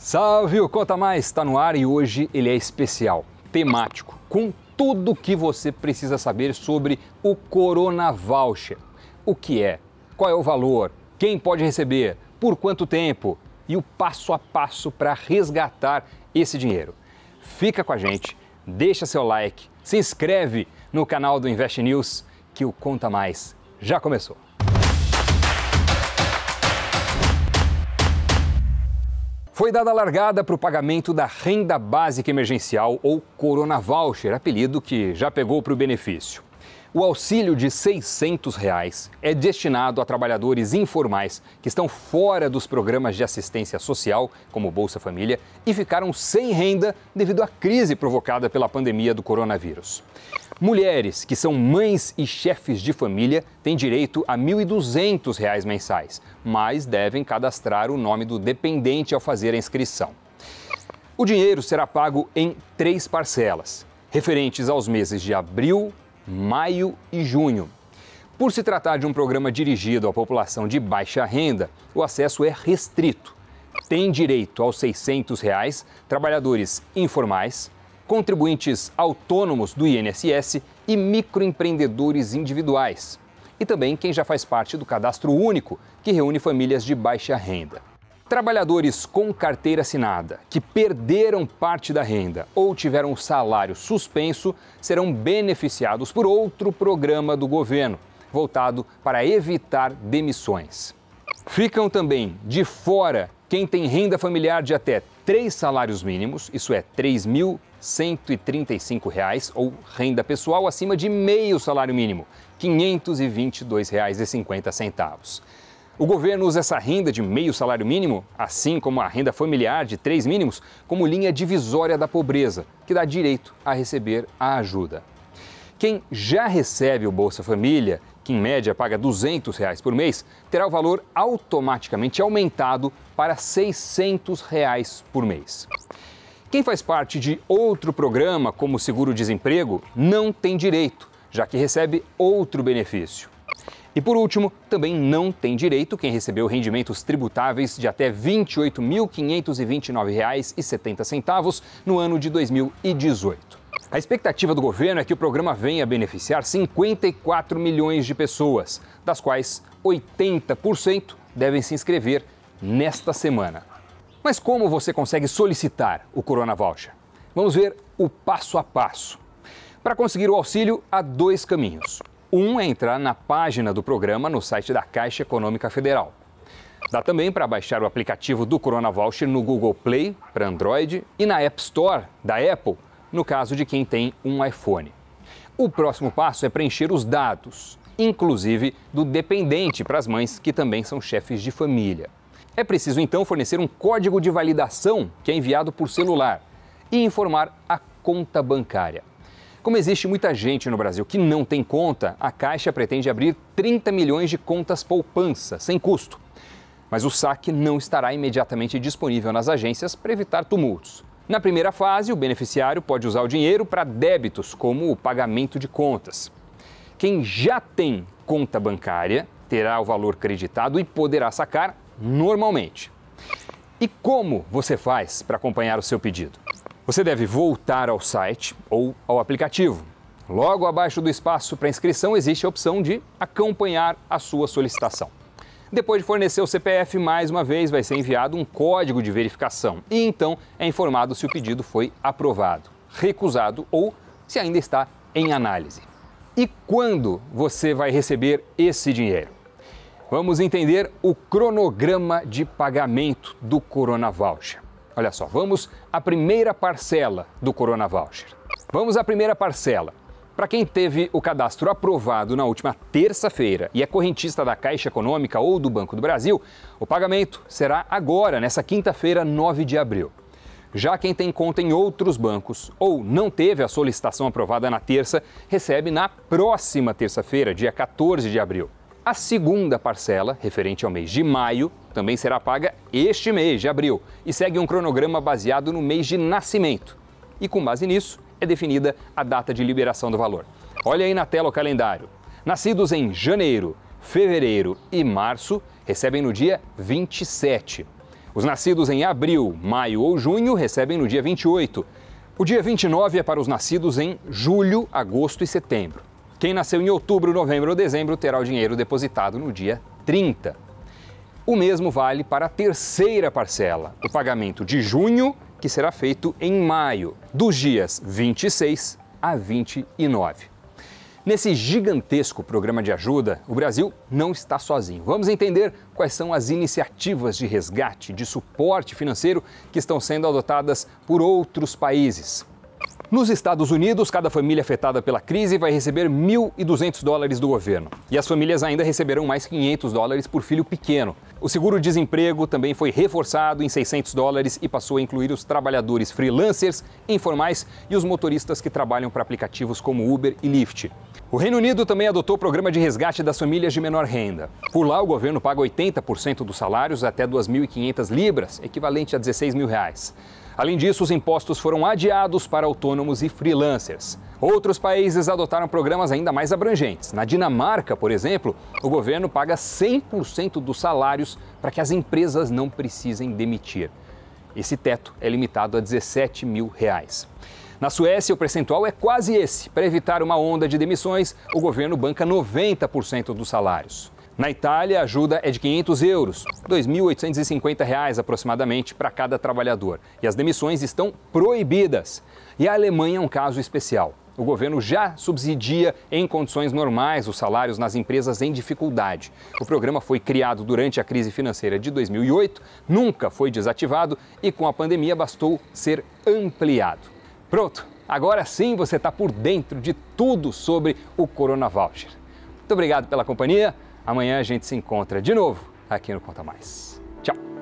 Salve, o Conta Mais está no ar e hoje ele é especial, temático, com tudo o que você precisa saber sobre o Corona Voucher. O que é? Qual é o valor? Quem pode receber? Por quanto tempo? E o passo a passo para resgatar esse dinheiro. Fica com a gente, deixa seu like, se inscreve no canal do Invest News que o Conta Mais já começou. Foi dada a largada para o pagamento da renda básica emergencial ou Corona Voucher, apelido que já pegou para o benefício. O auxílio de R$ 600 reais é destinado a trabalhadores informais que estão fora dos programas de assistência social, como Bolsa Família, e ficaram sem renda devido à crise provocada pela pandemia do coronavírus. Mulheres que são mães e chefes de família têm direito a R$ 1.200 mensais, mas devem cadastrar o nome do dependente ao fazer a inscrição. O dinheiro será pago em três parcelas, referentes aos meses de abril, maio e junho. Por se tratar de um programa dirigido à população de baixa renda, o acesso é restrito. Tem direito aos R$ 600 reais, trabalhadores informais, contribuintes autônomos do INSS e microempreendedores individuais. E também quem já faz parte do cadastro único, que reúne famílias de baixa renda. Trabalhadores com carteira assinada que perderam parte da renda ou tiveram o salário suspenso serão beneficiados por outro programa do governo, voltado para evitar demissões. Ficam também de fora quem tem renda familiar de até três salários mínimos, isso é R$ 3.135, ou renda pessoal acima de meio salário mínimo, R$ 522,50. O governo usa essa renda de meio salário mínimo, assim como a renda familiar de três mínimos, como linha divisória da pobreza, que dá direito a receber a ajuda. Quem já recebe o Bolsa Família, que em média paga R$ 200 reais por mês, terá o valor automaticamente aumentado para R$ 600 reais por mês. Quem faz parte de outro programa, como o seguro-desemprego, não tem direito, já que recebe outro benefício. E por último, também não tem direito quem recebeu rendimentos tributáveis de até R$ 28.529,70 no ano de 2018. A expectativa do governo é que o programa venha a beneficiar 54 milhões de pessoas, das quais 80% devem se inscrever nesta semana. Mas como você consegue solicitar o Corona Voucher? Vamos ver o passo a passo. Para conseguir o auxílio, há dois caminhos. Um é entrar na página do programa no site da Caixa Econômica Federal. Dá também para baixar o aplicativo do Corona Voucher no Google Play para Android e na App Store da Apple, no caso de quem tem um iPhone. O próximo passo é preencher os dados, inclusive do dependente para as mães que também são chefes de família. É preciso então fornecer um código de validação que é enviado por celular e informar a conta bancária. Como existe muita gente no Brasil que não tem conta, a Caixa pretende abrir 30 milhões de contas poupança, sem custo. Mas o saque não estará imediatamente disponível nas agências para evitar tumultos. Na primeira fase, o beneficiário pode usar o dinheiro para débitos, como o pagamento de contas. Quem já tem conta bancária terá o valor creditado e poderá sacar normalmente. E como você faz para acompanhar o seu pedido? Você deve voltar ao site ou ao aplicativo. Logo abaixo do espaço para inscrição existe a opção de acompanhar a sua solicitação. Depois de fornecer o CPF, mais uma vez vai ser enviado um código de verificação e então é informado se o pedido foi aprovado, recusado ou se ainda está em análise. E quando você vai receber esse dinheiro? Vamos entender o cronograma de pagamento do Corona Voucher. Olha só, vamos à primeira parcela do Corona Voucher. Vamos à primeira parcela. Para quem teve o cadastro aprovado na última terça-feira e é correntista da Caixa Econômica ou do Banco do Brasil, o pagamento será agora, nessa quinta-feira, 9 de abril. Já quem tem conta em outros bancos ou não teve a solicitação aprovada na terça, recebe na próxima terça-feira, dia 14 de abril. A segunda parcela, referente ao mês de maio, também será paga este mês de abril e segue um cronograma baseado no mês de nascimento. E com base nisso, é definida a data de liberação do valor. Olha aí na tela o calendário. Nascidos em janeiro, fevereiro e março recebem no dia 27. Os nascidos em abril, maio ou junho recebem no dia 28. O dia 29 é para os nascidos em julho, agosto e setembro. Quem nasceu em outubro, novembro ou dezembro terá o dinheiro depositado no dia 30. O mesmo vale para a terceira parcela, o pagamento de junho, que será feito em maio, dos dias 26 a 29. Nesse gigantesco programa de ajuda, o Brasil não está sozinho. Vamos entender quais são as iniciativas de resgate, de suporte financeiro que estão sendo adotadas por outros países. Nos Estados Unidos, cada família afetada pela crise vai receber 1.200 dólares do governo. E as famílias ainda receberão mais 500 dólares por filho pequeno. O seguro-desemprego também foi reforçado em 600 dólares e passou a incluir os trabalhadores freelancers, informais e os motoristas que trabalham para aplicativos como Uber e Lyft. O Reino Unido também adotou o programa de resgate das famílias de menor renda. Por lá, o governo paga 80% dos salários até 2.500 libras, equivalente a 16 mil reais. Além disso, os impostos foram adiados para autônomos e freelancers. Outros países adotaram programas ainda mais abrangentes. Na Dinamarca, por exemplo, o governo paga 100% dos salários para que as empresas não precisem demitir. Esse teto é limitado a 17 mil reais. Na Suécia, o percentual é quase esse. Para evitar uma onda de demissões, o governo banca 90% dos salários. Na Itália, a ajuda é de 500 euros, R$ 2.850 aproximadamente para cada trabalhador. E as demissões estão proibidas. E a Alemanha é um caso especial. O governo já subsidia em condições normais os salários nas empresas em dificuldade. O programa foi criado durante a crise financeira de 2008, nunca foi desativado e com a pandemia bastou ser ampliado. Pronto, agora sim você está por dentro de tudo sobre o Corona Voucher. Muito obrigado pela companhia. Amanhã a gente se encontra de novo aqui no Conta Mais. Tchau!